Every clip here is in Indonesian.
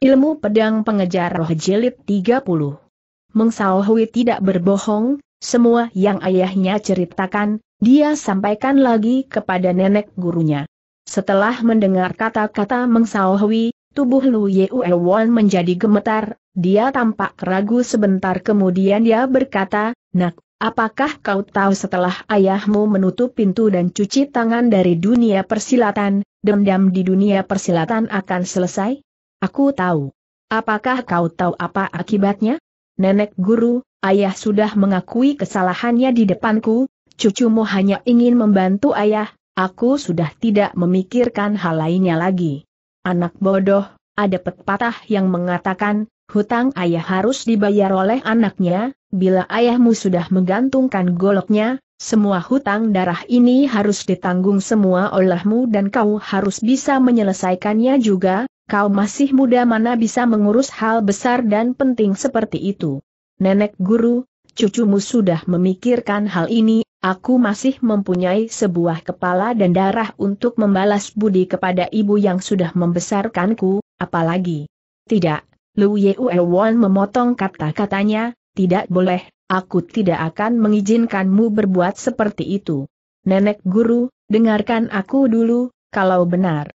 Ilmu Pedang Pengejar Roh Jelit 30 Mengsao tidak berbohong, semua yang ayahnya ceritakan, dia sampaikan lagi kepada nenek gurunya. Setelah mendengar kata-kata Mengsao tubuh Lu Ye Won menjadi gemetar, dia tampak ragu sebentar kemudian dia berkata, Nak, apakah kau tahu setelah ayahmu menutup pintu dan cuci tangan dari dunia persilatan, dendam di dunia persilatan akan selesai? Aku tahu. Apakah kau tahu apa akibatnya? Nenek guru, ayah sudah mengakui kesalahannya di depanku, cucumu hanya ingin membantu ayah, aku sudah tidak memikirkan hal lainnya lagi. Anak bodoh, ada pepatah yang mengatakan, hutang ayah harus dibayar oleh anaknya, bila ayahmu sudah menggantungkan goloknya, semua hutang darah ini harus ditanggung semua olehmu dan kau harus bisa menyelesaikannya juga, Kau masih muda mana bisa mengurus hal besar dan penting seperti itu. Nenek guru, cucumu sudah memikirkan hal ini, aku masih mempunyai sebuah kepala dan darah untuk membalas budi kepada ibu yang sudah membesarkanku, apalagi. Tidak, Lu Won memotong kata-katanya, tidak boleh, aku tidak akan mengizinkanmu berbuat seperti itu. Nenek guru, dengarkan aku dulu, kalau benar.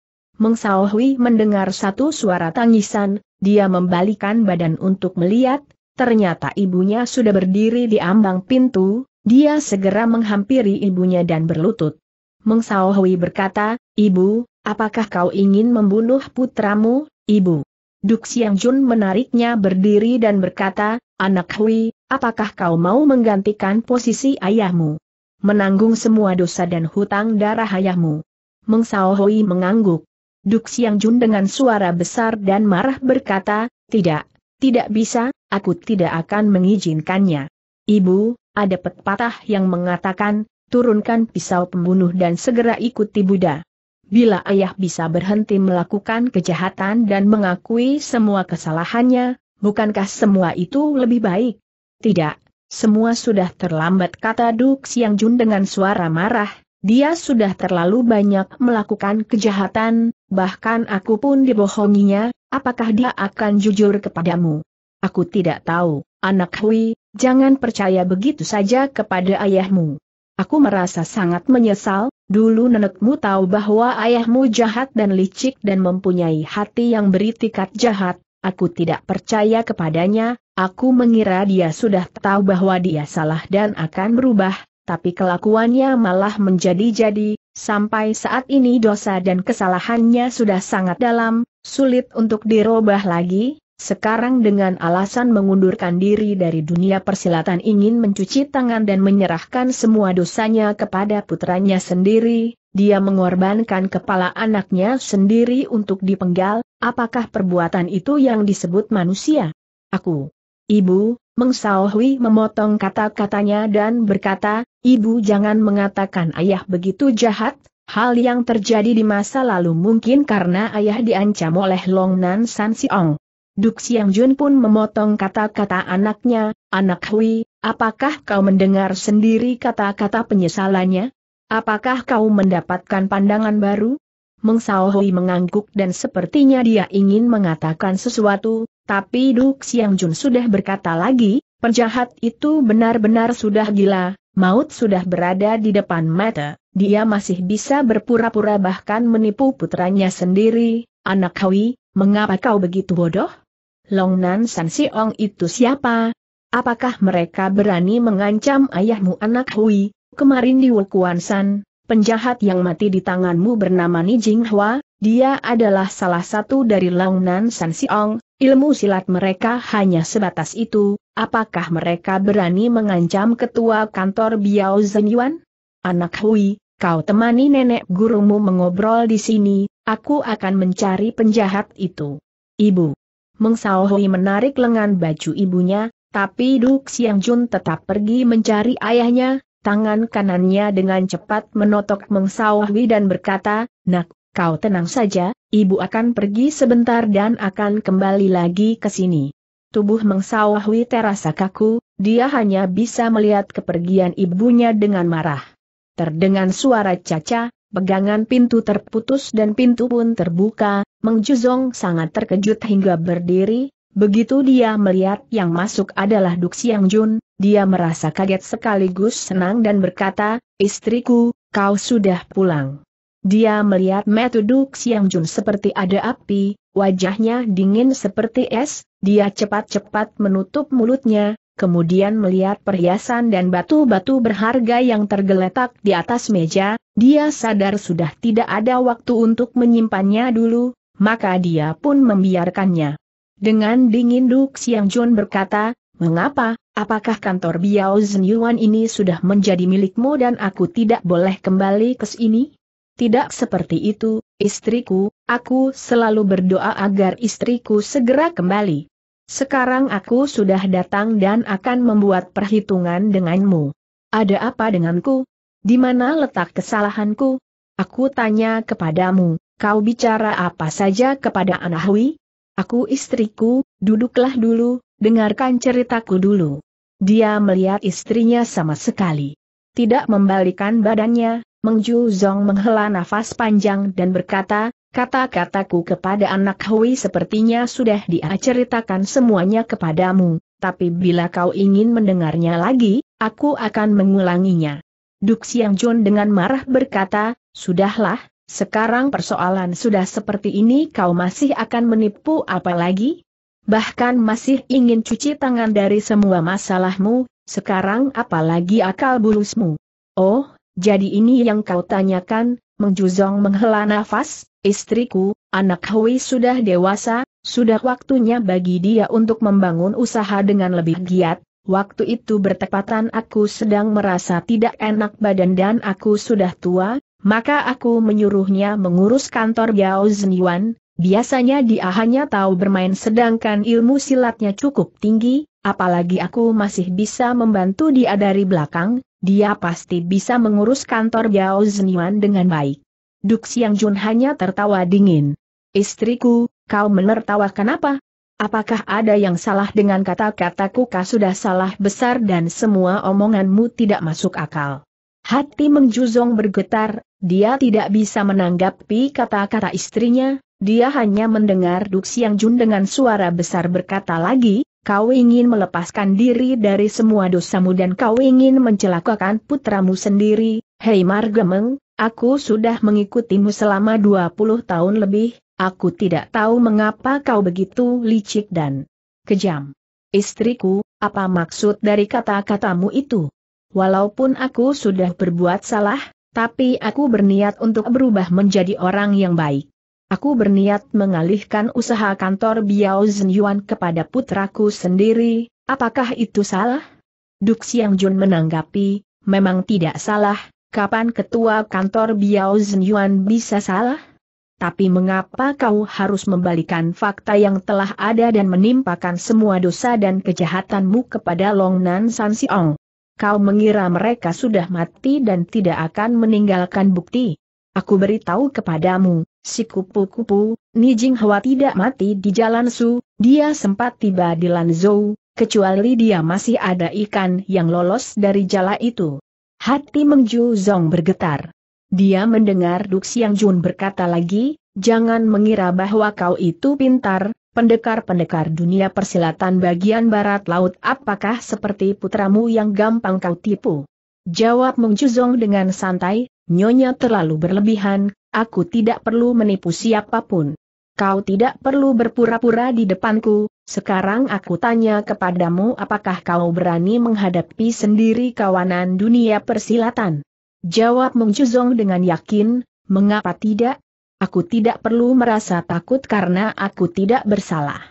Meng Hui mendengar satu suara tangisan, dia membalikan badan untuk melihat, ternyata ibunya sudah berdiri di ambang pintu, dia segera menghampiri ibunya dan berlutut. Meng Hui berkata, Ibu, apakah kau ingin membunuh putramu, Ibu? Duk Siang Jun menariknya berdiri dan berkata, Anak Hui, apakah kau mau menggantikan posisi ayahmu? Menanggung semua dosa dan hutang darah ayahmu. Meng Sao Hui mengangguk. Duk Siang Jun dengan suara besar dan marah berkata, tidak, tidak bisa, aku tidak akan mengizinkannya. Ibu, ada pepatah yang mengatakan, turunkan pisau pembunuh dan segera ikuti Buddha. Bila ayah bisa berhenti melakukan kejahatan dan mengakui semua kesalahannya, bukankah semua itu lebih baik? Tidak, semua sudah terlambat kata Duk Siang Jun dengan suara marah, dia sudah terlalu banyak melakukan kejahatan, bahkan aku pun dibohonginya, apakah dia akan jujur kepadamu? Aku tidak tahu, anak Hui, jangan percaya begitu saja kepada ayahmu. Aku merasa sangat menyesal, dulu nenekmu tahu bahwa ayahmu jahat dan licik dan mempunyai hati yang beritikat jahat, aku tidak percaya kepadanya, aku mengira dia sudah tahu bahwa dia salah dan akan berubah, tapi kelakuannya malah menjadi-jadi, sampai saat ini dosa dan kesalahannya sudah sangat dalam, sulit untuk dirobah lagi, sekarang dengan alasan mengundurkan diri dari dunia persilatan ingin mencuci tangan dan menyerahkan semua dosanya kepada putranya sendiri, dia mengorbankan kepala anaknya sendiri untuk dipenggal, apakah perbuatan itu yang disebut manusia? Aku, ibu, Meng Mengsaohui memotong kata-katanya dan berkata, Ibu jangan mengatakan ayah begitu jahat, hal yang terjadi di masa lalu mungkin karena ayah diancam oleh Long Nan San Siong. Duk Siang Jun pun memotong kata-kata anaknya, anak Hui, apakah kau mendengar sendiri kata-kata penyesalannya? Apakah kau mendapatkan pandangan baru? Meng Sao mengangguk dan sepertinya dia ingin mengatakan sesuatu, tapi Duk Siang Jun sudah berkata lagi, penjahat itu benar-benar sudah gila, maut sudah berada di depan mata, dia masih bisa berpura-pura bahkan menipu putranya sendiri, anak Hawi, mengapa kau begitu bodoh? Long Nan San Siong itu siapa? Apakah mereka berani mengancam ayahmu anak Hui? Kemarin di Wukuan San, penjahat yang mati di tanganmu bernama Ni Jing Hua, dia adalah salah satu dari Long Nan San Siong, Ilmu silat mereka hanya sebatas itu, apakah mereka berani mengancam ketua kantor Biao Zenyuan? Anak Hui, kau temani nenek gurumu mengobrol di sini, aku akan mencari penjahat itu. Ibu. Sao Hui menarik lengan baju ibunya, tapi Duk Siang Jun tetap pergi mencari ayahnya, tangan kanannya dengan cepat menotok Meng Hui dan berkata, Nak, Kau tenang saja, ibu akan pergi sebentar dan akan kembali lagi ke sini. Tubuh mengsawahwi terasa kaku, dia hanya bisa melihat kepergian ibunya dengan marah. Terdengar suara caca, pegangan pintu terputus dan pintu pun terbuka, Mengjuzong sangat terkejut hingga berdiri, begitu dia melihat yang masuk adalah Duk Siang Jun, dia merasa kaget sekaligus senang dan berkata, Istriku, kau sudah pulang. Dia melihat Duk Siang Jun seperti ada api, wajahnya dingin seperti es, dia cepat-cepat menutup mulutnya, kemudian melihat perhiasan dan batu-batu berharga yang tergeletak di atas meja, dia sadar sudah tidak ada waktu untuk menyimpannya dulu, maka dia pun membiarkannya. Dengan dingin Duk Siang Jun berkata, Mengapa, apakah kantor Biao Zhenyuan ini sudah menjadi milikmu dan aku tidak boleh kembali ke sini? tidak seperti itu, istriku, aku selalu berdoa agar istriku segera kembali. Sekarang aku sudah datang dan akan membuat perhitungan denganmu. Ada apa denganku? Di mana letak kesalahanku? Aku tanya kepadamu, kau bicara apa saja kepada Anahwi? Aku istriku, duduklah dulu, dengarkan ceritaku dulu. Dia melihat istrinya sama sekali. Tidak membalikan badannya, Meng Ju Zong menghela nafas panjang dan berkata, kata-kataku kepada anak Hui sepertinya sudah dia ceritakan semuanya kepadamu, tapi bila kau ingin mendengarnya lagi, aku akan mengulanginya. Duk Siang Jun dengan marah berkata, sudahlah, sekarang persoalan sudah seperti ini kau masih akan menipu apa lagi? Bahkan masih ingin cuci tangan dari semua masalahmu, sekarang apalagi akal bulusmu. Oh, jadi ini yang kau tanyakan, Mengjuzong menghela nafas, istriku, anak Hui sudah dewasa, sudah waktunya bagi dia untuk membangun usaha dengan lebih giat. Waktu itu bertepatan aku sedang merasa tidak enak badan dan aku sudah tua, maka aku menyuruhnya mengurus kantor Yao Zhenyuan. Biasanya dia hanya tahu bermain sedangkan ilmu silatnya cukup tinggi, apalagi aku masih bisa membantu dia dari belakang, dia pasti bisa mengurus kantor Yao Zenian dengan baik. Duk Siang Jun hanya tertawa dingin. Istriku, kau menertawakan apa? Apakah ada yang salah dengan kata-kataku kau sudah salah besar dan semua omonganmu tidak masuk akal? Hati Mengjuzong bergetar, dia tidak bisa menanggapi kata-kata istrinya, dia hanya mendengar Duk Siang Jun dengan suara besar berkata lagi, kau ingin melepaskan diri dari semua dosamu dan kau ingin mencelakakan putramu sendiri, hei Margemeng, aku sudah mengikutimu selama 20 tahun lebih, aku tidak tahu mengapa kau begitu licik dan kejam. Istriku, apa maksud dari kata-katamu itu? Walaupun aku sudah berbuat salah, tapi aku berniat untuk berubah menjadi orang yang baik. Aku berniat mengalihkan usaha kantor Biao Zhenyuan kepada putraku sendiri, apakah itu salah? Duk Siang Jun menanggapi, memang tidak salah, kapan ketua kantor Biao Zhenyuan bisa salah? Tapi mengapa kau harus membalikan fakta yang telah ada dan menimpakan semua dosa dan kejahatanmu kepada Long Nan San Siong? Kau mengira mereka sudah mati dan tidak akan meninggalkan bukti? Aku beritahu kepadamu, Si kupu-kupu, Nijing Hua tidak mati di jalan Su, dia sempat tiba di Lanzhou, kecuali dia masih ada ikan yang lolos dari jala itu. Hati Mengju Zong bergetar. Dia mendengar Duk Siang Jun berkata lagi, jangan mengira bahwa kau itu pintar, pendekar-pendekar dunia persilatan bagian barat laut apakah seperti putramu yang gampang kau tipu? Jawab Mengju Zong dengan santai, nyonya terlalu berlebihan, Aku tidak perlu menipu siapapun. Kau tidak perlu berpura-pura di depanku, sekarang aku tanya kepadamu apakah kau berani menghadapi sendiri kawanan dunia persilatan? Jawab Mengjuzong dengan yakin, mengapa tidak? Aku tidak perlu merasa takut karena aku tidak bersalah.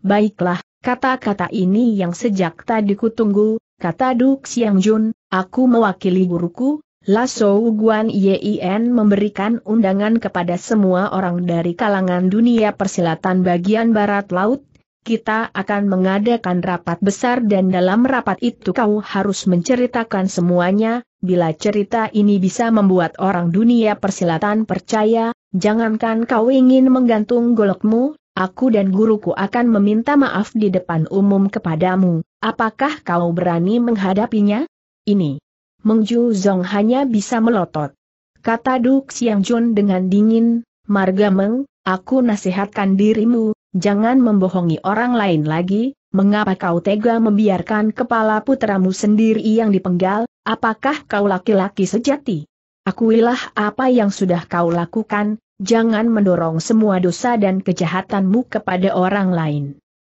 Baiklah, kata-kata ini yang sejak tadi kutunggu, kata Duk Siang Jun, aku mewakili guruku, Lasso Guan Yin memberikan undangan kepada semua orang dari kalangan dunia persilatan bagian barat laut, kita akan mengadakan rapat besar dan dalam rapat itu kau harus menceritakan semuanya, bila cerita ini bisa membuat orang dunia persilatan percaya, jangankan kau ingin menggantung golokmu, aku dan guruku akan meminta maaf di depan umum kepadamu, apakah kau berani menghadapinya? Ini Meng Ju Zong hanya bisa melotot. Kata Duk Siang Jun dengan dingin, Marga Meng, aku nasihatkan dirimu, jangan membohongi orang lain lagi, mengapa kau tega membiarkan kepala putramu sendiri yang dipenggal, apakah kau laki-laki sejati? Akuilah apa yang sudah kau lakukan, jangan mendorong semua dosa dan kejahatanmu kepada orang lain.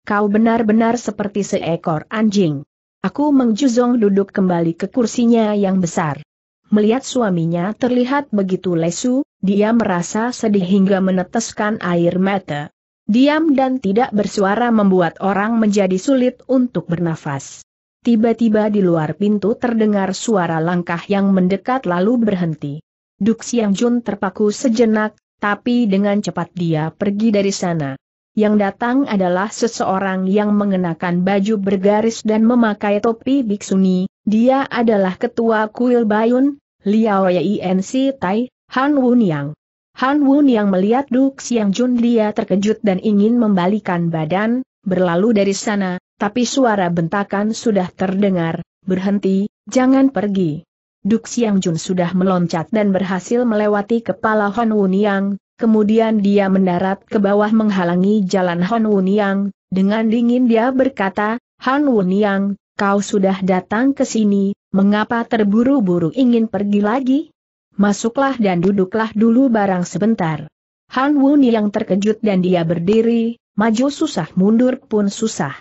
Kau benar-benar seperti seekor anjing. Aku mengjuzong duduk kembali ke kursinya yang besar. Melihat suaminya terlihat begitu lesu, dia merasa sedih hingga meneteskan air mata. Diam dan tidak bersuara membuat orang menjadi sulit untuk bernafas. Tiba-tiba di luar pintu terdengar suara langkah yang mendekat lalu berhenti. Duk Siang Jun terpaku sejenak, tapi dengan cepat dia pergi dari sana yang datang adalah seseorang yang mengenakan baju bergaris dan memakai topi biksuni, dia adalah ketua kuil Bayun, Liao Yinc Tai, Han Wunyang. Han Wunyang melihat Duk Siang Jun dia terkejut dan ingin membalikan badan, berlalu dari sana, tapi suara bentakan sudah terdengar, berhenti, jangan pergi. Duk Siang Jun sudah meloncat dan berhasil melewati kepala Han Wunyang. Kemudian dia mendarat ke bawah menghalangi jalan Han Wuniang, dengan dingin dia berkata, Han Wuniang, kau sudah datang ke sini, mengapa terburu-buru ingin pergi lagi? Masuklah dan duduklah dulu barang sebentar. Han Wuniang terkejut dan dia berdiri, maju susah mundur pun susah.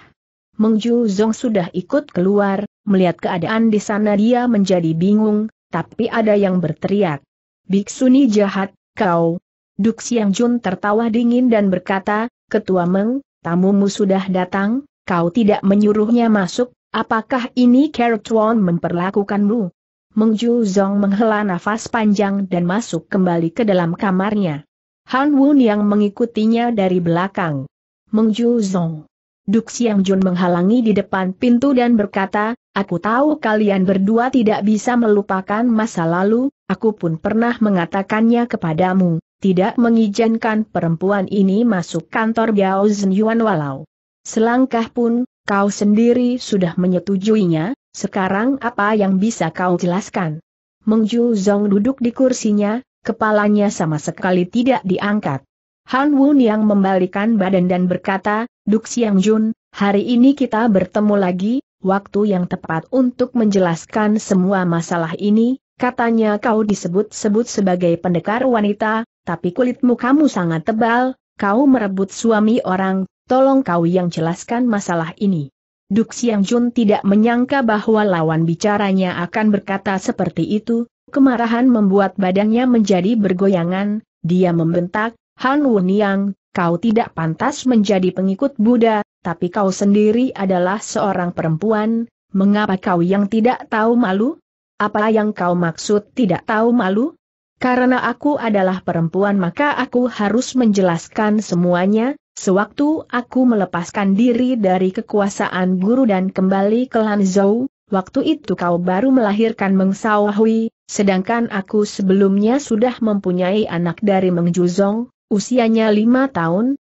Meng Ju Zong sudah ikut keluar, melihat keadaan di sana dia menjadi bingung, tapi ada yang berteriak. Biksuni jahat, kau, Duk Siang Jun tertawa dingin dan berkata, Ketua Meng, tamumu sudah datang, kau tidak menyuruhnya masuk, apakah ini Keretuan memperlakukanmu? Meng Ju Zong menghela nafas panjang dan masuk kembali ke dalam kamarnya. Han Wun yang mengikutinya dari belakang. Meng Ju Zong. Duk Siang Jun menghalangi di depan pintu dan berkata, Aku tahu kalian berdua tidak bisa melupakan masa lalu, aku pun pernah mengatakannya kepadamu tidak mengizinkan perempuan ini masuk kantor Biao Zhenyuan walau selangkah pun, kau sendiri sudah menyetujuinya, sekarang apa yang bisa kau jelaskan? Mengju Zong duduk di kursinya, kepalanya sama sekali tidak diangkat. Han Wun yang membalikan badan dan berkata, Duk Siang Jun, hari ini kita bertemu lagi, waktu yang tepat untuk menjelaskan semua masalah ini, katanya kau disebut-sebut sebagai pendekar wanita, tapi kulitmu kamu sangat tebal, kau merebut suami orang, tolong kau yang jelaskan masalah ini. Duk Siang Jun tidak menyangka bahwa lawan bicaranya akan berkata seperti itu, kemarahan membuat badannya menjadi bergoyangan, dia membentak, Han Wuniang, kau tidak pantas menjadi pengikut Buddha, tapi kau sendiri adalah seorang perempuan, mengapa kau yang tidak tahu malu? Apa yang kau maksud tidak tahu malu? Karena aku adalah perempuan maka aku harus menjelaskan semuanya, sewaktu aku melepaskan diri dari kekuasaan guru dan kembali ke Lanzhou, waktu itu kau baru melahirkan Meng sedangkan aku sebelumnya sudah mempunyai anak dari Meng Juzong, usianya lima tahun.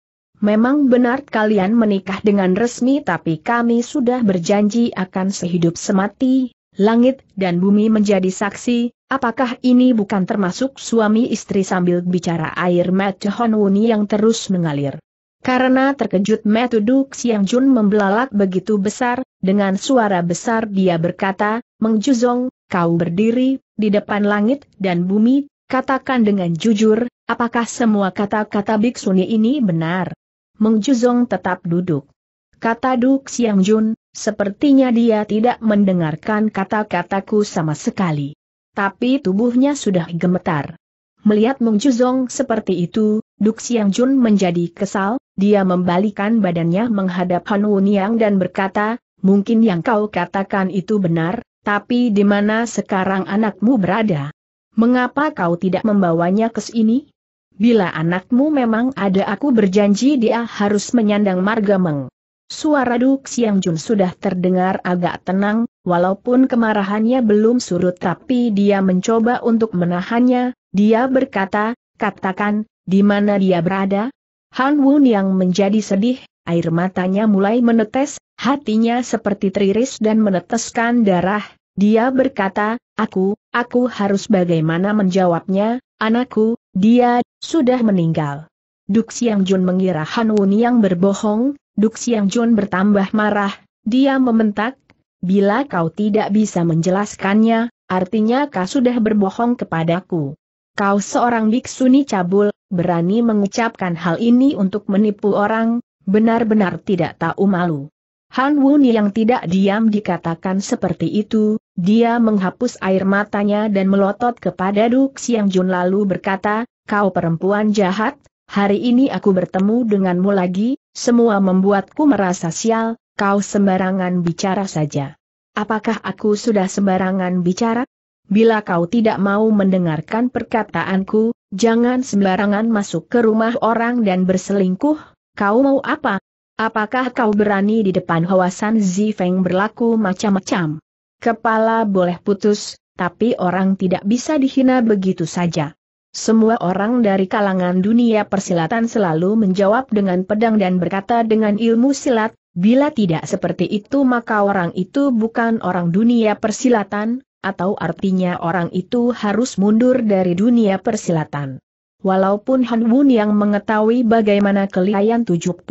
Memang benar kalian menikah dengan resmi tapi kami sudah berjanji akan sehidup semati, langit dan bumi menjadi saksi, Apakah ini bukan termasuk suami istri sambil bicara air mata Hon Wuni yang terus mengalir? Karena terkejut mata Duk Siang Jun membelalak begitu besar, dengan suara besar dia berkata, Mengjuzong, kau berdiri, di depan langit dan bumi, katakan dengan jujur, apakah semua kata-kata Biksuni ini benar? Mengjuzong tetap duduk. Kata Duk Siang Jun, sepertinya dia tidak mendengarkan kata-kataku sama sekali tapi tubuhnya sudah gemetar. Melihat Meng Juzong seperti itu, Duk Siang Jun menjadi kesal, dia membalikan badannya menghadap Han Wuniang dan berkata, mungkin yang kau katakan itu benar, tapi di mana sekarang anakmu berada? Mengapa kau tidak membawanya ke sini? Bila anakmu memang ada aku berjanji dia harus menyandang marga Meng. Suara Duk Siang Jun sudah terdengar agak tenang, Walaupun kemarahannya belum surut tapi dia mencoba untuk menahannya, dia berkata, katakan, di mana dia berada? Han Wun yang menjadi sedih, air matanya mulai menetes, hatinya seperti teriris dan meneteskan darah, dia berkata, aku, aku harus bagaimana menjawabnya, anakku, dia, sudah meninggal. Duk Siang Jun mengira Han Wun yang berbohong, Duk Siang Jun bertambah marah, dia mementak. Bila kau tidak bisa menjelaskannya, artinya kau sudah berbohong kepadaku. Kau seorang biksuni cabul, berani mengucapkan hal ini untuk menipu orang, benar-benar tidak tahu malu. Han Wuni yang tidak diam dikatakan seperti itu, dia menghapus air matanya dan melotot kepada Duk Siang Jun lalu berkata, kau perempuan jahat, hari ini aku bertemu denganmu lagi, semua membuatku merasa sial, Kau sembarangan bicara saja. Apakah aku sudah sembarangan bicara? Bila kau tidak mau mendengarkan perkataanku, jangan sembarangan masuk ke rumah orang dan berselingkuh, kau mau apa? Apakah kau berani di depan Hawasan Zifeng berlaku macam-macam? Kepala boleh putus, tapi orang tidak bisa dihina begitu saja. Semua orang dari kalangan dunia persilatan selalu menjawab dengan pedang dan berkata dengan ilmu silat, Bila tidak seperti itu maka orang itu bukan orang dunia persilatan, atau artinya orang itu harus mundur dari dunia persilatan. Walaupun Han Wun yang mengetahui bagaimana kelihayan 72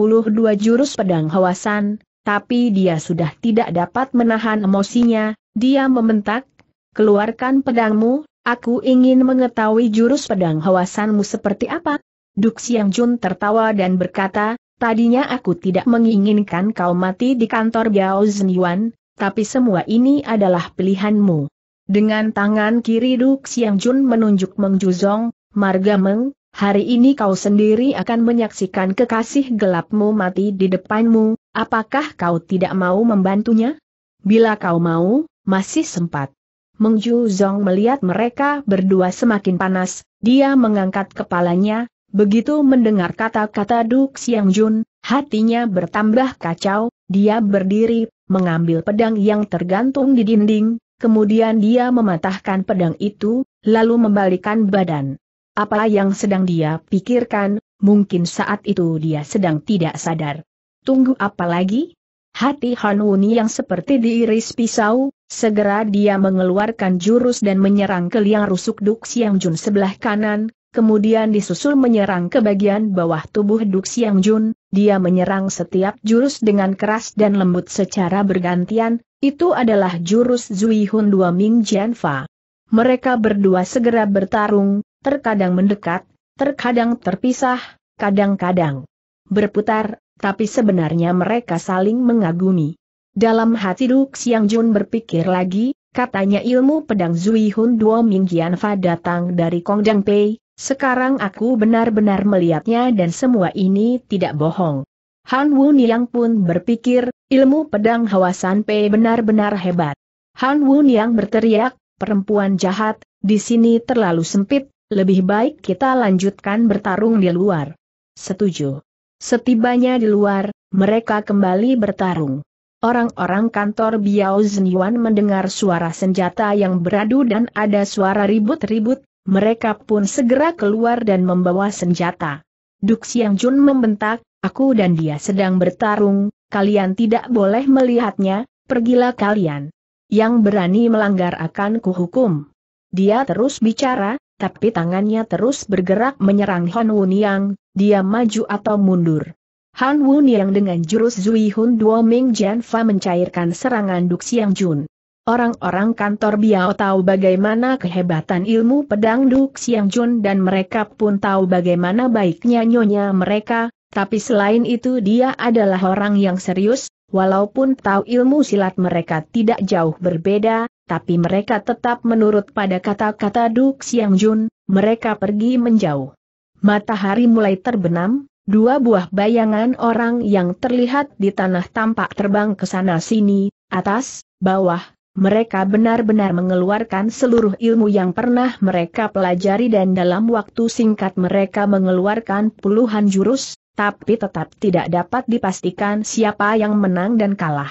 jurus pedang hawasan, tapi dia sudah tidak dapat menahan emosinya, dia membentak, keluarkan pedangmu, aku ingin mengetahui jurus pedang hawasanmu seperti apa. Duk Siang Jun tertawa dan berkata, Tadinya aku tidak menginginkan kau mati di kantor Biao Zhenyuan, tapi semua ini adalah pilihanmu. Dengan tangan kiri Duk Siang Jun menunjuk Meng Juzong, Marga Meng, hari ini kau sendiri akan menyaksikan kekasih gelapmu mati di depanmu, apakah kau tidak mau membantunya? Bila kau mau, masih sempat. Meng Juzong melihat mereka berdua semakin panas, dia mengangkat kepalanya, Begitu mendengar kata-kata Duk Siang Jun, hatinya bertambah kacau, dia berdiri, mengambil pedang yang tergantung di dinding, kemudian dia mematahkan pedang itu, lalu membalikan badan. Apa yang sedang dia pikirkan, mungkin saat itu dia sedang tidak sadar. Tunggu apa lagi? Hati Han Wuni yang seperti diiris pisau, segera dia mengeluarkan jurus dan menyerang ke liang rusuk Duk Siang Jun sebelah kanan, kemudian disusul menyerang ke bagian bawah tubuh Duk Siang Jun, dia menyerang setiap jurus dengan keras dan lembut secara bergantian, itu adalah jurus Zui Hun Dua Ming Jian Fa. Mereka berdua segera bertarung, terkadang mendekat, terkadang terpisah, kadang-kadang berputar, tapi sebenarnya mereka saling mengagumi. Dalam hati Duk Siang Jun berpikir lagi, katanya ilmu pedang Zui Hun Duo Jian Fa datang dari Kong Dang Pei, sekarang aku benar-benar melihatnya dan semua ini tidak bohong. Han Wu Niang pun berpikir, ilmu pedang Hawa Pe benar-benar hebat. Han Wu Niang berteriak, perempuan jahat, di sini terlalu sempit, lebih baik kita lanjutkan bertarung di luar. Setuju. Setibanya di luar, mereka kembali bertarung. Orang-orang kantor Biao Zhenyuan mendengar suara senjata yang beradu dan ada suara ribut-ribut, mereka pun segera keluar dan membawa senjata. Duk Siang Jun membentak, aku dan dia sedang bertarung, kalian tidak boleh melihatnya, pergilah kalian. Yang berani melanggar akan kuhukum. Dia terus bicara, tapi tangannya terus bergerak menyerang Han Yang, dia maju atau mundur. Han Wun Yang dengan jurus Zui Hun Duo Ming Jian Fa mencairkan serangan Duk Siang Jun. Orang-orang kantor Biao tahu bagaimana kehebatan ilmu pedang Duk Siang Jun dan mereka pun tahu bagaimana baiknya nyonya mereka, tapi selain itu dia adalah orang yang serius, walaupun tahu ilmu silat mereka tidak jauh berbeda, tapi mereka tetap menurut pada kata-kata Duk Siang Jun, mereka pergi menjauh. Matahari mulai terbenam, dua buah bayangan orang yang terlihat di tanah tampak terbang ke sana-sini, atas, bawah, mereka benar-benar mengeluarkan seluruh ilmu yang pernah mereka pelajari dan dalam waktu singkat mereka mengeluarkan puluhan jurus, tapi tetap tidak dapat dipastikan siapa yang menang dan kalah.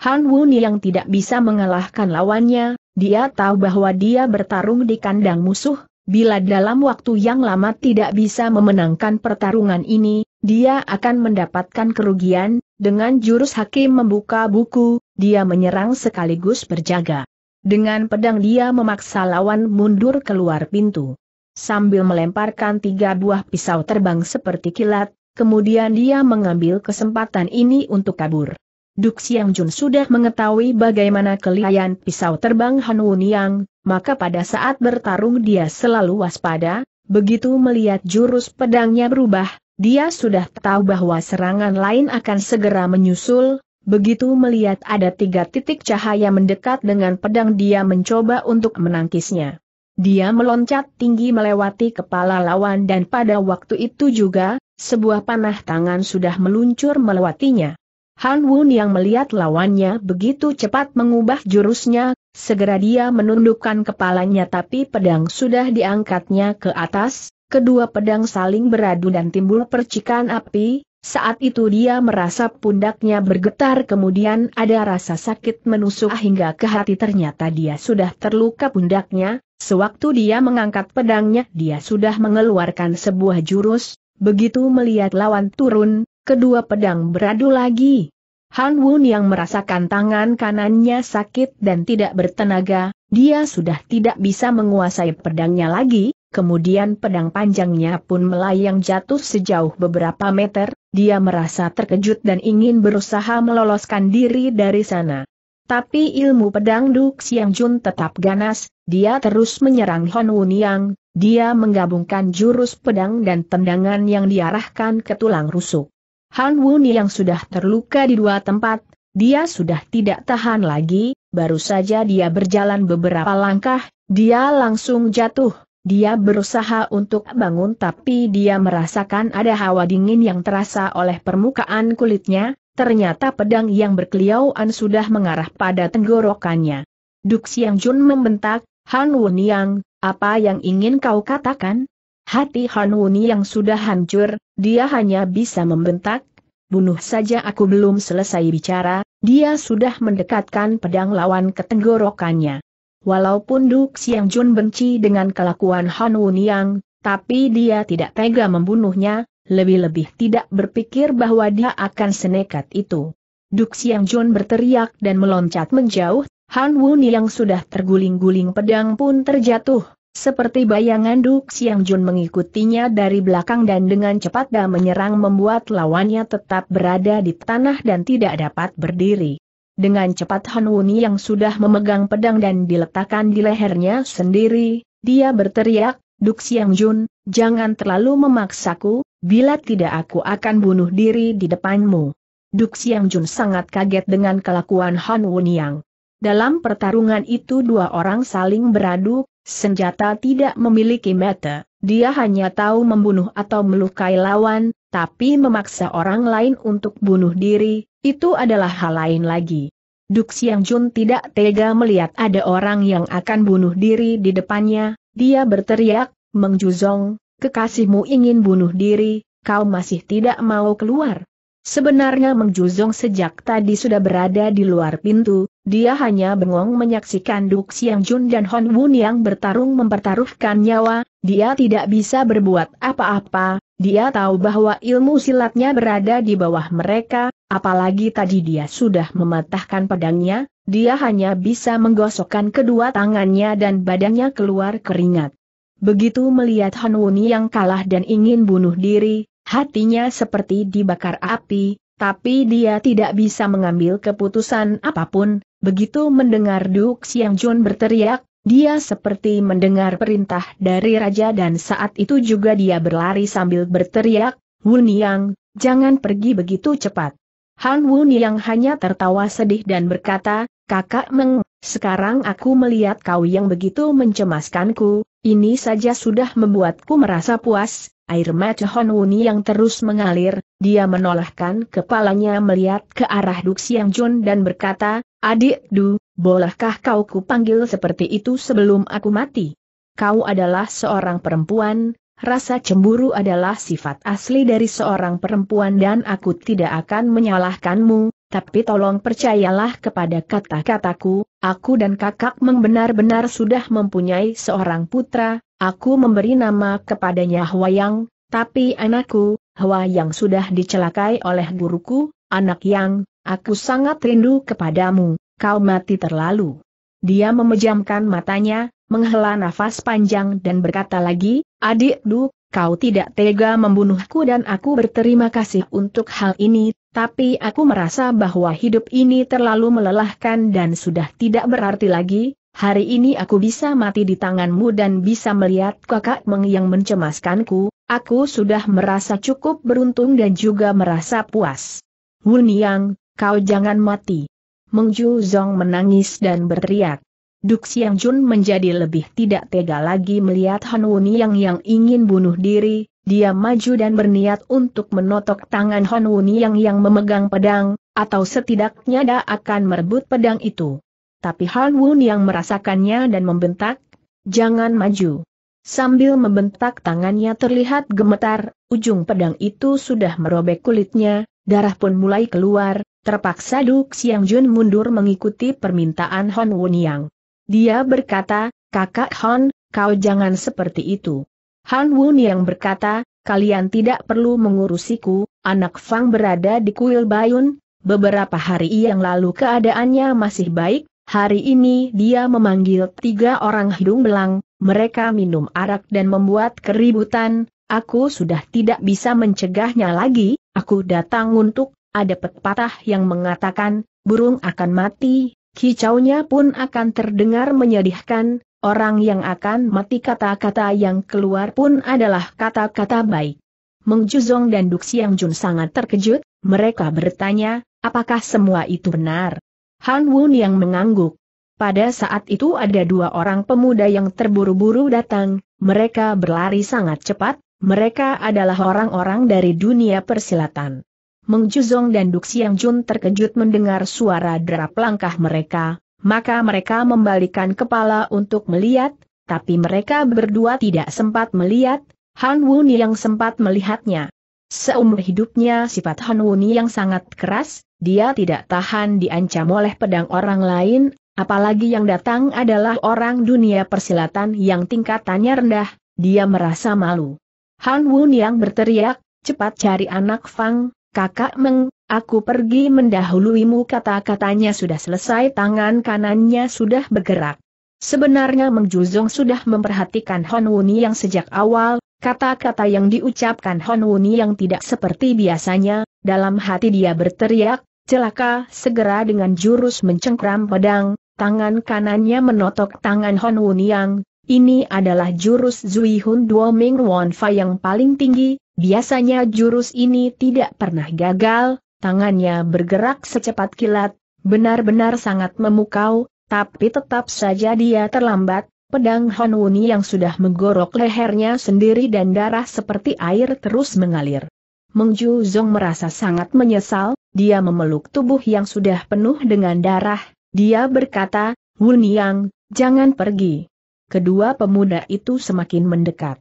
Han Wuni yang tidak bisa mengalahkan lawannya, dia tahu bahwa dia bertarung di kandang musuh, bila dalam waktu yang lama tidak bisa memenangkan pertarungan ini, dia akan mendapatkan kerugian, dengan jurus hakim membuka buku, dia menyerang sekaligus berjaga. Dengan pedang dia memaksa lawan mundur keluar pintu. Sambil melemparkan tiga buah pisau terbang seperti kilat, kemudian dia mengambil kesempatan ini untuk kabur. Duk Siang Jun sudah mengetahui bagaimana kelihayan pisau terbang Han Wuniang, maka pada saat bertarung dia selalu waspada, begitu melihat jurus pedangnya berubah, dia sudah tahu bahwa serangan lain akan segera menyusul, Begitu melihat ada tiga titik cahaya mendekat dengan pedang dia mencoba untuk menangkisnya. Dia meloncat tinggi melewati kepala lawan dan pada waktu itu juga, sebuah panah tangan sudah meluncur melewatinya. Han Wun yang melihat lawannya begitu cepat mengubah jurusnya, segera dia menundukkan kepalanya tapi pedang sudah diangkatnya ke atas, kedua pedang saling beradu dan timbul percikan api, saat itu dia merasa pundaknya bergetar kemudian ada rasa sakit menusuk hingga ke hati ternyata dia sudah terluka pundaknya, sewaktu dia mengangkat pedangnya dia sudah mengeluarkan sebuah jurus, begitu melihat lawan turun, kedua pedang beradu lagi. Han Wun yang merasakan tangan kanannya sakit dan tidak bertenaga, dia sudah tidak bisa menguasai pedangnya lagi, kemudian pedang panjangnya pun melayang jatuh sejauh beberapa meter, dia merasa terkejut dan ingin berusaha meloloskan diri dari sana. Tapi ilmu pedang Duk Siang Jun tetap ganas, dia terus menyerang Hon Yang, dia menggabungkan jurus pedang dan tendangan yang diarahkan ke tulang rusuk. Han Yang sudah terluka di dua tempat, dia sudah tidak tahan lagi, baru saja dia berjalan beberapa langkah, dia langsung jatuh, dia berusaha untuk bangun tapi dia merasakan ada hawa dingin yang terasa oleh permukaan kulitnya, ternyata pedang yang berkeliauan sudah mengarah pada tenggorokannya. Duk Siang Jun membentak, Han Wuniang, apa yang ingin kau katakan? Hati Han Wuniang sudah hancur, dia hanya bisa membentak, bunuh saja aku belum selesai bicara, dia sudah mendekatkan pedang lawan ke tenggorokannya. Walaupun Duk Siang Jun benci dengan kelakuan Han Yang, tapi dia tidak tega membunuhnya, lebih-lebih tidak berpikir bahwa dia akan senekat itu. Duk Siang Jun berteriak dan meloncat menjauh, Han Wun yang sudah terguling-guling pedang pun terjatuh, seperti bayangan Duk Siang Jun mengikutinya dari belakang dan dengan cepat dan menyerang membuat lawannya tetap berada di tanah dan tidak dapat berdiri. Dengan cepat Han Wuni yang sudah memegang pedang dan diletakkan di lehernya sendiri, dia berteriak, Duk Siang Jun, jangan terlalu memaksaku, bila tidak aku akan bunuh diri di depanmu. Duk Siang Jun sangat kaget dengan kelakuan Han Wuni yang. Dalam pertarungan itu dua orang saling beradu, senjata tidak memiliki meta, dia hanya tahu membunuh atau melukai lawan, tapi memaksa orang lain untuk bunuh diri, itu adalah hal lain lagi. Duk Siang Jun tidak tega melihat ada orang yang akan bunuh diri di depannya, dia berteriak, Mengjuzong, kekasihmu ingin bunuh diri, kau masih tidak mau keluar. Sebenarnya Meng sejak tadi sudah berada di luar pintu, dia hanya bengong menyaksikan Duk Siang Jun dan Hon Wun yang bertarung mempertaruhkan nyawa, dia tidak bisa berbuat apa-apa, dia tahu bahwa ilmu silatnya berada di bawah mereka, apalagi tadi dia sudah mematahkan pedangnya, dia hanya bisa menggosokkan kedua tangannya dan badannya keluar keringat. Begitu melihat Hon Wun yang kalah dan ingin bunuh diri, Hatinya seperti dibakar api, tapi dia tidak bisa mengambil keputusan apapun. Begitu mendengar Duk Siang Jun berteriak, dia seperti mendengar perintah dari raja dan saat itu juga dia berlari sambil berteriak, Wun Yang, jangan pergi begitu cepat. Han Wun Yang hanya tertawa sedih dan berkata, kakak Meng, sekarang aku melihat kau yang begitu mencemaskanku, ini saja sudah membuatku merasa puas, air mata Hon yang terus mengalir, dia menolakkan kepalanya melihat ke arah Duk Siang Jun dan berkata, Adik Du, bolehkah kau ku panggil seperti itu sebelum aku mati? Kau adalah seorang perempuan, rasa cemburu adalah sifat asli dari seorang perempuan dan aku tidak akan menyalahkanmu, tapi tolong percayalah kepada kata-kataku, aku dan kakak membenar benar sudah mempunyai seorang putra, aku memberi nama kepadanya Hwayang, tapi anakku, Hwayang sudah dicelakai oleh guruku, anak yang, aku sangat rindu kepadamu, kau mati terlalu. Dia memejamkan matanya, menghela nafas panjang dan berkata lagi, adik Du, kau tidak tega membunuhku dan aku berterima kasih untuk hal ini, tapi aku merasa bahwa hidup ini terlalu melelahkan dan sudah tidak berarti lagi, hari ini aku bisa mati di tanganmu dan bisa melihat kakak Meng yang mencemaskanku, aku sudah merasa cukup beruntung dan juga merasa puas. Wuniang, kau jangan mati. Mengju Zong menangis dan berteriak. Duk Siang Jun menjadi lebih tidak tega lagi melihat Han Wuniang yang ingin bunuh diri, dia maju dan berniat untuk menotok tangan Han Wuniang yang memegang pedang, atau setidaknya dia akan merebut pedang itu. Tapi Han Wuniang merasakannya dan membentak, jangan maju. Sambil membentak tangannya terlihat gemetar, ujung pedang itu sudah merobek kulitnya, darah pun mulai keluar, terpaksa Duk Siang Jun mundur mengikuti permintaan Han Wuniang. Dia berkata, kakak Han, kau jangan seperti itu. Han Wun yang berkata, kalian tidak perlu mengurusiku, anak Fang berada di kuil Bayun, beberapa hari yang lalu keadaannya masih baik, hari ini dia memanggil tiga orang hidung belang, mereka minum arak dan membuat keributan, aku sudah tidak bisa mencegahnya lagi, aku datang untuk, ada pepatah yang mengatakan, burung akan mati, Kicaunya pun akan terdengar menyedihkan, orang yang akan mati kata-kata yang keluar pun adalah kata-kata baik. Meng dan Duk Siang Jun sangat terkejut, mereka bertanya, apakah semua itu benar? Han Wun yang mengangguk. Pada saat itu ada dua orang pemuda yang terburu-buru datang, mereka berlari sangat cepat, mereka adalah orang-orang dari dunia persilatan. Meng Juzong dan Duk Siang Jun terkejut mendengar suara derap langkah mereka, maka mereka membalikan kepala untuk melihat, tapi mereka berdua tidak sempat melihat, Han Wuni yang sempat melihatnya. Seumur hidupnya sifat Han Wuni yang sangat keras, dia tidak tahan diancam oleh pedang orang lain, apalagi yang datang adalah orang dunia persilatan yang tingkatannya rendah, dia merasa malu. Han Wun yang berteriak, cepat cari anak Fang, Kakak Meng, aku pergi mendahuluimu kata-katanya sudah selesai tangan kanannya sudah bergerak. Sebenarnya Meng Juzong sudah memperhatikan Hon Wuni yang sejak awal, kata-kata yang diucapkan Hon Wuni yang tidak seperti biasanya, dalam hati dia berteriak, celaka segera dengan jurus mencengkram pedang, tangan kanannya menotok tangan Hon Wuni yang, ini adalah jurus Zui Hun Duo Ming Won Fa yang paling tinggi, Biasanya jurus ini tidak pernah gagal, tangannya bergerak secepat kilat, benar-benar sangat memukau, tapi tetap saja dia terlambat, pedang Han Wuni yang sudah menggorok lehernya sendiri dan darah seperti air terus mengalir. Mengju Ju Zong merasa sangat menyesal, dia memeluk tubuh yang sudah penuh dengan darah, dia berkata, Wuni Yang, jangan pergi. Kedua pemuda itu semakin mendekat.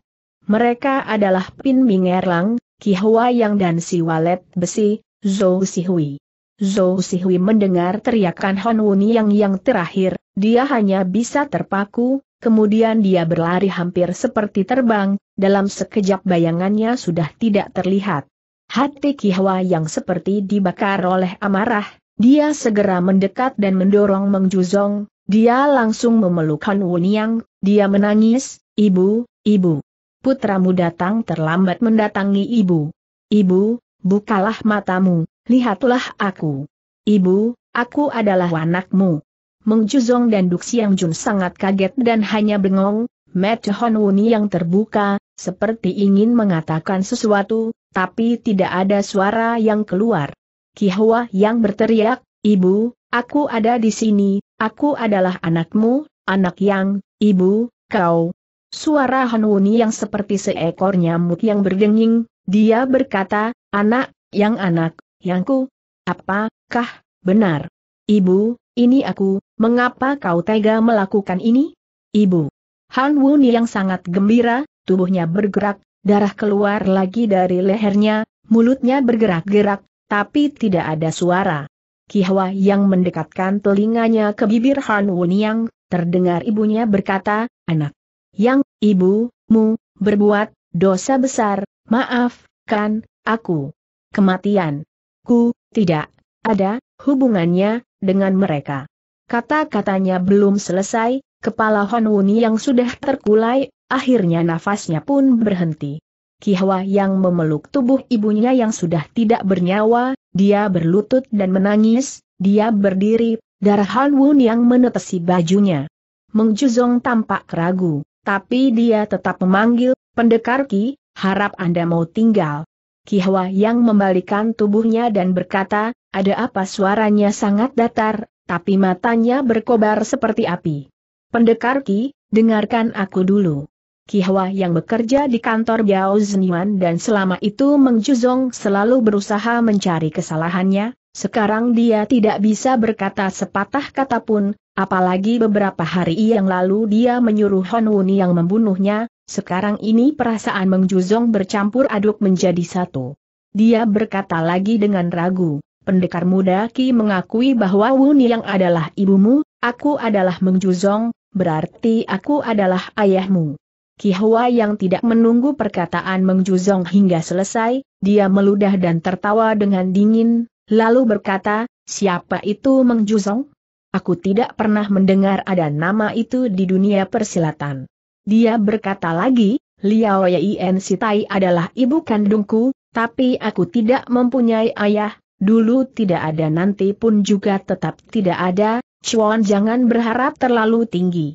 Mereka adalah Pin Ming Erlang, Ki Hua Yang dan si Walet Besi, Zhou Sihui. Zhou Sihui mendengar teriakan Hon Wuni Yang yang terakhir, dia hanya bisa terpaku, kemudian dia berlari hampir seperti terbang, dalam sekejap bayangannya sudah tidak terlihat. Hati Ki Hua Yang seperti dibakar oleh amarah, dia segera mendekat dan mendorong Meng Juzong, dia langsung memeluk Hon Wuni Yang, dia menangis, ibu, ibu putramu datang terlambat mendatangi ibu. Ibu, bukalah matamu, lihatlah aku. Ibu, aku adalah anakmu. Mengjuzong dan Duk Siang Jun sangat kaget dan hanya bengong, Mata Wuni yang terbuka, seperti ingin mengatakan sesuatu, tapi tidak ada suara yang keluar. Kihua yang berteriak, Ibu, aku ada di sini, aku adalah anakmu, anak yang, Ibu, kau, Suara Hanuni yang seperti seekor nyamuk yang berdenging, dia berkata, anak, yang anak, yangku. Apa, kah, benar? Ibu, ini aku, mengapa kau tega melakukan ini? Ibu. Han Wuni yang sangat gembira, tubuhnya bergerak, darah keluar lagi dari lehernya, mulutnya bergerak-gerak, tapi tidak ada suara. Kihwa yang mendekatkan telinganya ke bibir Han Wuni yang, terdengar ibunya berkata, anak yang, ibu, mu, berbuat, dosa besar, maafkan, aku. Kematian. Ku, tidak, ada, hubungannya, dengan mereka. Kata-katanya belum selesai, kepala Honwuni yang sudah terkulai, akhirnya nafasnya pun berhenti. Ki Kihwa yang memeluk tubuh ibunya yang sudah tidak bernyawa, dia berlutut dan menangis, dia berdiri, darah Han Wun yang menetesi bajunya. Mengjuzong tampak ragu tapi dia tetap memanggil, pendekar Ki, harap Anda mau tinggal. Ki Hwa yang membalikan tubuhnya dan berkata, ada apa suaranya sangat datar, tapi matanya berkobar seperti api. Pendekar Ki, dengarkan aku dulu. Ki Hwa yang bekerja di kantor Biao Zhenyuan dan selama itu Meng selalu berusaha mencari kesalahannya, sekarang dia tidak bisa berkata sepatah kata pun, Apalagi beberapa hari yang lalu dia menyuruh Hon Wuni yang membunuhnya, sekarang ini perasaan Meng Juzong bercampur aduk menjadi satu. Dia berkata lagi dengan ragu, pendekar muda Ki mengakui bahwa Wuni yang adalah ibumu, aku adalah Meng Juzong, berarti aku adalah ayahmu. Ki Hua yang tidak menunggu perkataan Meng Juzong hingga selesai, dia meludah dan tertawa dengan dingin, lalu berkata, siapa itu Meng Juzong? Aku tidak pernah mendengar ada nama itu di dunia persilatan. Dia berkata lagi, Liao Yin Sitai adalah ibu kandungku, tapi aku tidak mempunyai ayah, dulu tidak ada nanti pun juga tetap tidak ada, Chuan jangan berharap terlalu tinggi.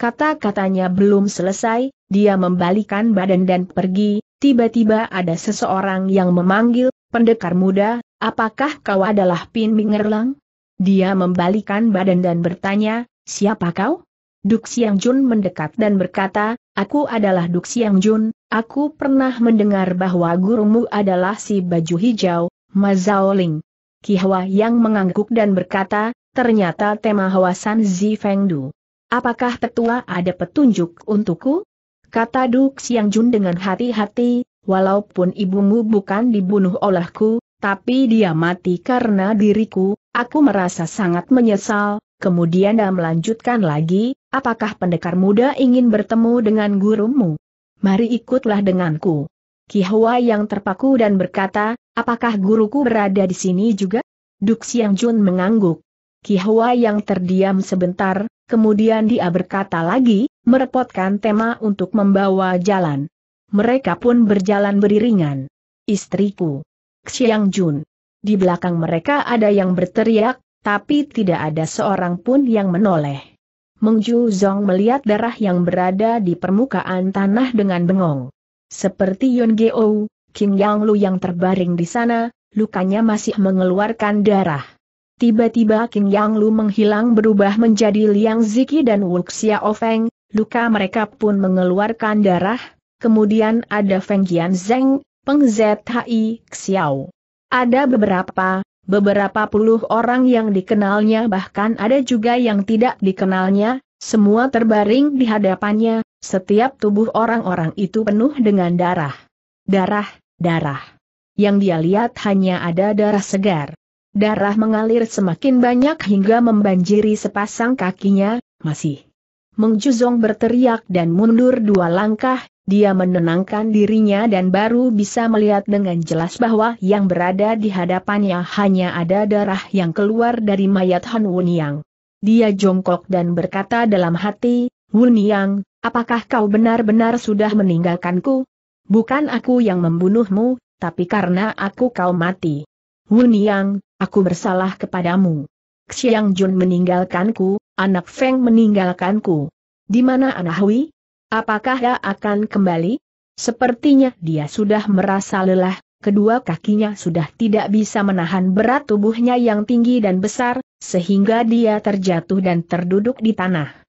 Kata-katanya belum selesai, dia membalikan badan dan pergi, tiba-tiba ada seseorang yang memanggil, pendekar muda, apakah kau adalah Pin Ming Erlang? Dia membalikan badan dan bertanya, siapa kau? Duk Siang Jun mendekat dan berkata, aku adalah Duk Siang Jun, aku pernah mendengar bahwa gurumu adalah si baju hijau, Mazaoling. Kihwa yang mengangguk dan berkata, ternyata tema hawasan Zifengdu. Apakah tetua ada petunjuk untukku? Kata Duk Siang Jun dengan hati-hati, walaupun ibumu bukan dibunuh olehku, tapi dia mati karena diriku, Aku merasa sangat menyesal, kemudian dia melanjutkan lagi, apakah pendekar muda ingin bertemu dengan gurumu? Mari ikutlah denganku. Ki Kihua yang terpaku dan berkata, apakah guruku berada di sini juga? Duk Siang Jun mengangguk. Ki Kihua yang terdiam sebentar, kemudian dia berkata lagi, merepotkan tema untuk membawa jalan. Mereka pun berjalan beriringan. Istriku. Xiang Jun di belakang mereka ada yang berteriak, tapi tidak ada seorang pun yang menoleh. Meng Ju Zong melihat darah yang berada di permukaan tanah dengan bengong. Seperti Yun Geo, King Yang Lu yang terbaring di sana, lukanya masih mengeluarkan darah. Tiba-tiba King Yang Lu menghilang berubah menjadi Liang Ziki dan Wuxia Ofeng, luka mereka pun mengeluarkan darah, kemudian ada Feng Jian Zeng, Peng Zhi Xiao. Ada beberapa, beberapa puluh orang yang dikenalnya bahkan ada juga yang tidak dikenalnya, semua terbaring di hadapannya, setiap tubuh orang-orang itu penuh dengan darah. Darah, darah. Yang dia lihat hanya ada darah segar. Darah mengalir semakin banyak hingga membanjiri sepasang kakinya, masih. Mengjuzong berteriak dan mundur dua langkah, dia menenangkan dirinya dan baru bisa melihat dengan jelas bahwa yang berada di hadapannya hanya ada darah yang keluar dari mayat Han Wuniang. Dia jongkok dan berkata dalam hati, Wuniang, apakah kau benar-benar sudah meninggalkanku? Bukan aku yang membunuhmu, tapi karena aku kau mati. Wuniang, aku bersalah kepadamu. Xiang Jun meninggalkanku, anak Feng meninggalkanku. Di mana Anahui? Apakah dia akan kembali? Sepertinya dia sudah merasa lelah, kedua kakinya sudah tidak bisa menahan berat tubuhnya yang tinggi dan besar, sehingga dia terjatuh dan terduduk di tanah.